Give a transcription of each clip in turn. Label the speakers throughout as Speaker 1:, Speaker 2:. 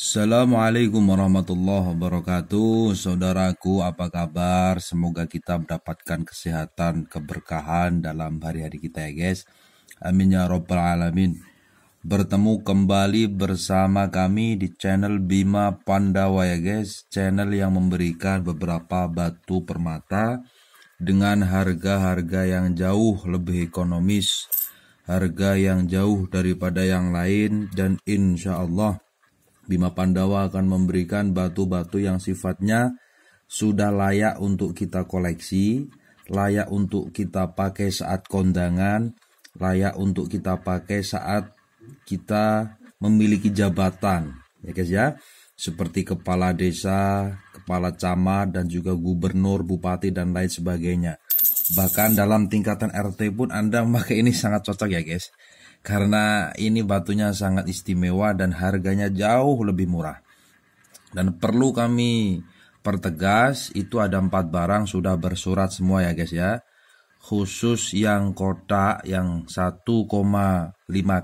Speaker 1: Assalamualaikum warahmatullahi wabarakatuh Saudaraku apa kabar Semoga kita mendapatkan kesehatan Keberkahan dalam hari-hari kita ya guys Amin ya robbal alamin Bertemu kembali bersama kami di channel Bima Pandawa ya guys Channel yang memberikan beberapa batu permata Dengan harga-harga yang jauh lebih ekonomis Harga yang jauh daripada yang lain Dan insyaallah. Allah Bima Pandawa akan memberikan batu-batu yang sifatnya sudah layak untuk kita koleksi, layak untuk kita pakai saat kondangan, layak untuk kita pakai saat kita memiliki jabatan, ya guys ya. Seperti kepala desa, kepala camat dan juga gubernur, bupati dan lain sebagainya. Bahkan dalam tingkatan RT pun Anda memakai ini sangat cocok ya guys karena ini batunya sangat istimewa dan harganya jauh lebih murah. Dan perlu kami pertegas itu ada empat barang sudah bersurat semua ya guys ya. Khusus yang kotak yang 1,5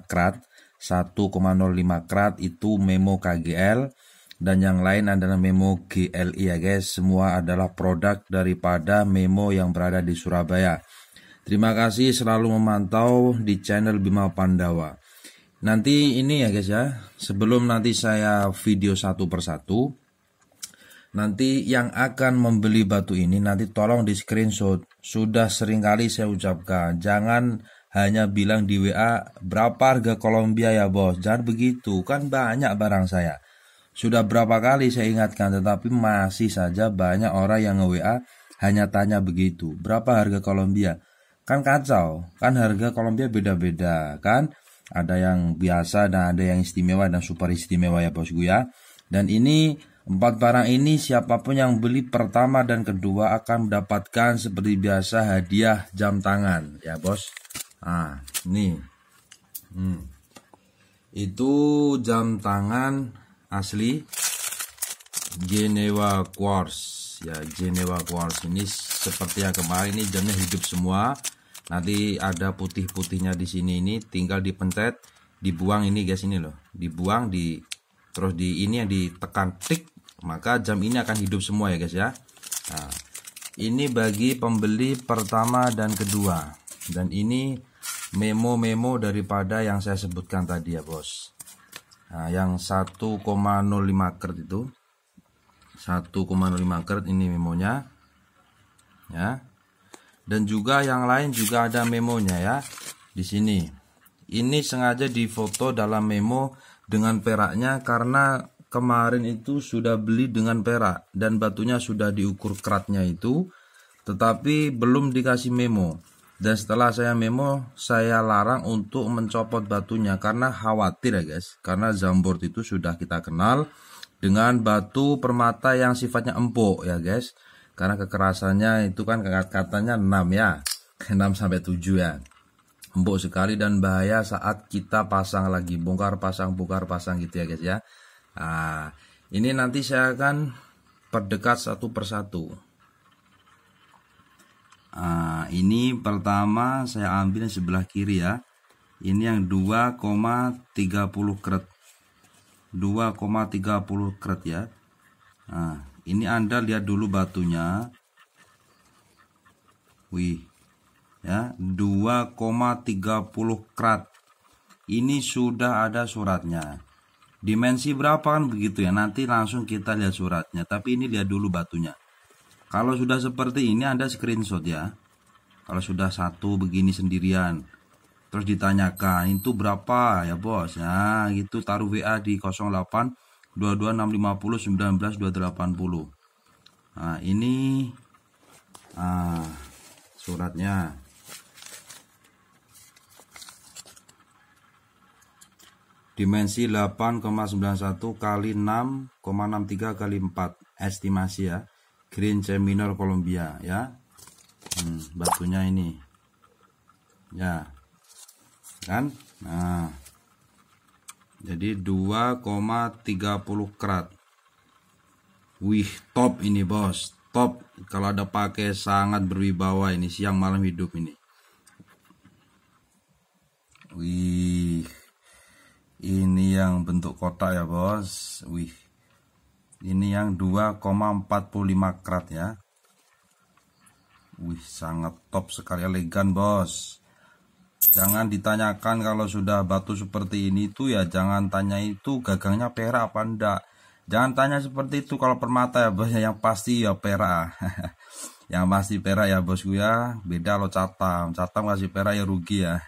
Speaker 1: krat, 1,05 krat itu memo KGL dan yang lain adalah memo GLI ya guys. Semua adalah produk daripada memo yang berada di Surabaya. Terima kasih selalu memantau di channel Bima Pandawa. Nanti ini ya guys ya, sebelum nanti saya video satu persatu, nanti yang akan membeli batu ini nanti tolong di screenshot. Sudah sering kali saya ucapkan, jangan hanya bilang di WA berapa harga Kolombia ya bos, jangan begitu, kan banyak barang saya. Sudah berapa kali saya ingatkan, tetapi masih saja banyak orang yang nge-WA hanya tanya begitu, berapa harga Kolombia? kan kacau kan harga Kolombia beda-beda kan ada yang biasa dan ada yang istimewa dan super istimewa ya bosku ya dan ini empat barang ini siapapun yang beli pertama dan kedua akan mendapatkan seperti biasa hadiah jam tangan ya bos ah ini hmm. itu jam tangan asli Geneva quartz ya Geneva quartz ini seperti yang kemarin ini jamnya hidup semua nanti ada putih-putihnya di sini ini tinggal dipencet dibuang ini guys ini loh dibuang di terus di ini yang ditekan tik maka jam ini akan hidup semua ya guys ya nah, ini bagi pembeli pertama dan kedua dan ini memo-memo daripada yang saya sebutkan tadi ya bos nah, yang 1,05 kert itu 1,05 kert ini memonya ya dan juga yang lain juga ada memonya ya di sini ini sengaja difoto dalam memo dengan peraknya karena kemarin itu sudah beli dengan perak dan batunya sudah diukur keratnya itu tetapi belum dikasih memo dan setelah saya memo saya larang untuk mencopot batunya karena khawatir ya guys karena zambord itu sudah kita kenal dengan batu permata yang sifatnya empuk ya guys karena kekerasannya itu kan katanya 6 ya 6 sampai 7 ya empuk sekali dan bahaya saat kita pasang lagi bongkar pasang bongkar pasang gitu ya guys ya nah, ini nanti saya akan perdekat satu persatu nah, ini pertama saya ambil yang sebelah kiri ya ini yang 2,30 kret 2,30 kret ya nah ini Anda lihat dulu batunya. Wih. Ya, 2,30 krat. Ini sudah ada suratnya. Dimensi berapa kan begitu ya? Nanti langsung kita lihat suratnya, tapi ini lihat dulu batunya. Kalau sudah seperti ini Anda screenshot ya. Kalau sudah satu begini sendirian, terus ditanyakan itu berapa ya bos nah ya, itu taruh WA di 08 22650 19280 nah ini ah, suratnya dimensi 8,91 kali 6,63 kali 4 estimasi ya green C minor Columbia ya hmm, batunya ini ya kan nah jadi 2,30 krat. Wih, top ini bos. Top kalau ada pakai sangat berwibawa ini siang malam hidup ini. Wih. Ini yang bentuk kotak ya bos. Wih. Ini yang 2,45 krat ya. Wih, sangat top sekali elegan bos. Jangan ditanyakan kalau sudah batu seperti ini tuh ya jangan tanya itu gagangnya perak apa enggak. Jangan tanya seperti itu kalau permata ya bosnya yang pasti ya perak. yang pasti perak ya bosku ya. Beda lo catam. Catam kasih perak ya rugi ya.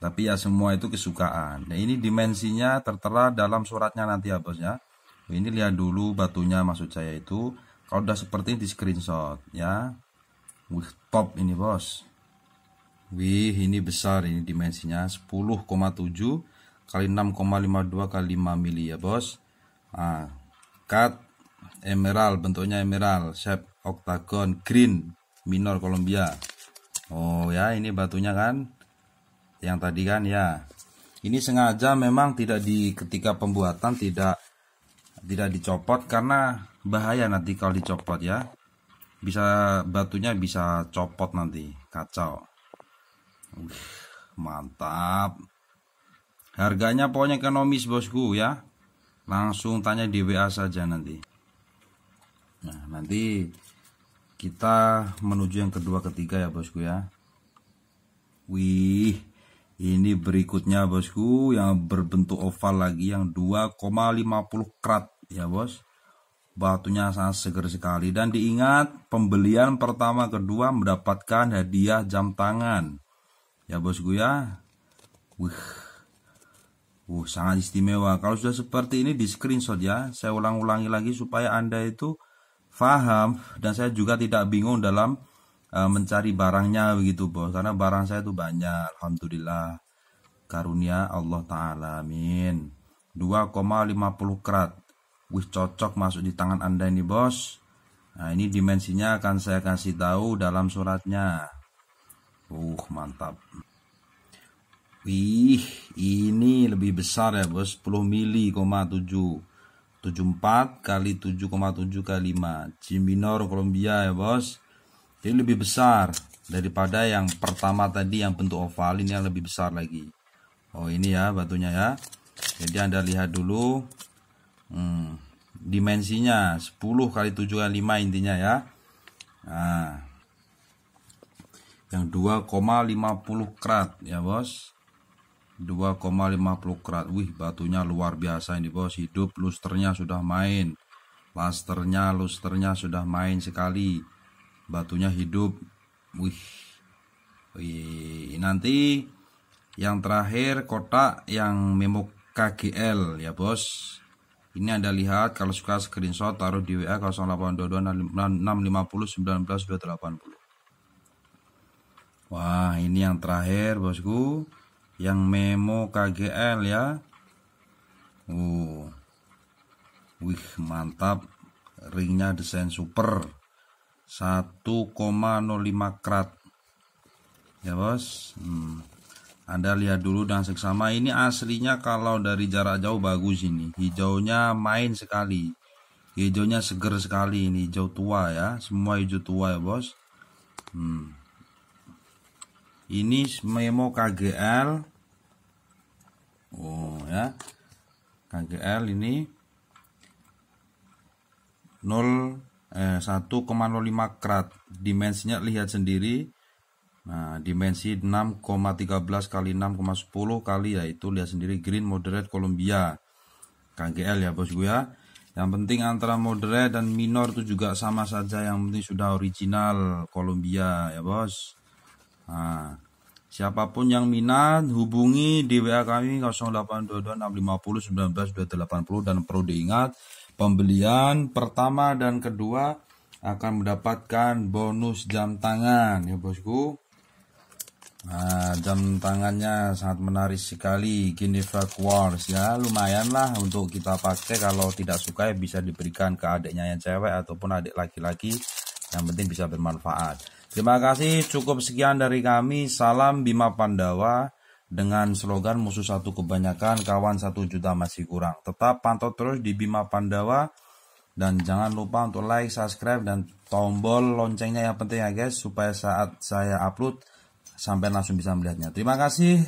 Speaker 1: Tapi ya semua itu kesukaan. Nah, ini dimensinya tertera dalam suratnya nanti ya bosnya. Ini lihat dulu batunya maksud saya itu kalau udah seperti ini di screenshot ya. Wih, top ini bos. Wih, ini besar ini dimensinya 10,7 kali 6,52 kali 5 mili ya bos. Nah, cut emerald bentuknya emerald, shape octagon green minor Columbia. Oh ya, ini batunya kan yang tadi kan ya. Ini sengaja memang tidak di ketika pembuatan tidak tidak dicopot karena bahaya nanti kalau dicopot ya. Bisa batunya bisa copot nanti, kacau mantap harganya pokoknya ekonomis bosku ya langsung tanya di WA saja nanti nah nanti kita menuju yang kedua ketiga ya bosku ya wih ini berikutnya bosku yang berbentuk oval lagi yang 2,50 krat ya bos batunya sangat seger sekali dan diingat pembelian pertama kedua mendapatkan hadiah jam tangan ya bosku ya wih uh, sangat istimewa. Kalau sudah seperti ini di screenshot ya, saya ulang-ulangi lagi supaya Anda itu faham dan saya juga tidak bingung dalam uh, mencari barangnya begitu, Bos. Karena barang saya itu banyak, alhamdulillah. Karunia Allah taala. Amin. 2,50 krat. Wih, cocok masuk di tangan Anda ini, Bos. Nah, ini dimensinya akan saya kasih tahu dalam suratnya. Uh, mantap. Wih, ini lebih besar ya bos, 10 mili, 74 kali 7,7 kali 5. Ciminor Kolombia ya bos. Jadi lebih besar daripada yang pertama tadi yang bentuk oval ini yang lebih besar lagi. Oh ini ya batunya ya. Jadi anda lihat dulu hmm, dimensinya 10 kali 7 kali 5 intinya ya. Nah, yang 2,50 krat ya bos 2,50 krat wih batunya luar biasa ini bos hidup lusternya sudah main lasternya lusternya sudah main sekali batunya hidup wih wih nanti yang terakhir kotak yang memo KGL ya bos ini anda lihat kalau suka screenshot taruh di WA 0822 650 Wah ini yang terakhir bosku Yang memo KGL ya uh. Wih mantap Ringnya desain super 1,05 krat Ya bos hmm. Anda lihat dulu dan seksama Ini aslinya kalau dari jarak jauh bagus ini Hijaunya main sekali hijaunya seger sekali ini hijau tua ya semua hijau tua ya bos hmm ini memo KGL oh ya KGL ini 0 eh, 1,05 krat dimensinya lihat sendiri nah dimensi 6,13 kali 6,10 kali yaitu lihat sendiri green moderate Columbia KGL ya bosku ya yang penting antara moderate dan minor itu juga sama saja yang penting sudah original Columbia ya bos Nah, siapapun yang minat hubungi di WA kami 08226501980 dan perlu diingat pembelian pertama dan kedua akan mendapatkan bonus jam tangan ya bosku. Nah, jam tangannya sangat menarik sekali Geneva Quartz ya lumayan lah untuk kita pakai kalau tidak suka ya bisa diberikan ke adiknya yang cewek ataupun adik laki-laki yang penting bisa bermanfaat Terima kasih, cukup sekian dari kami. Salam Bima Pandawa dengan slogan musuh satu kebanyakan, kawan satu juta masih kurang. Tetap pantau terus di Bima Pandawa dan jangan lupa untuk like, subscribe dan tombol loncengnya yang penting ya guys supaya saat saya upload sampai langsung bisa melihatnya. Terima kasih.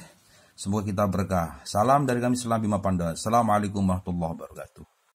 Speaker 1: Semoga kita berkah. Salam dari kami Selam Bima Pandawa. Assalamualaikum warahmatullahi wabarakatuh.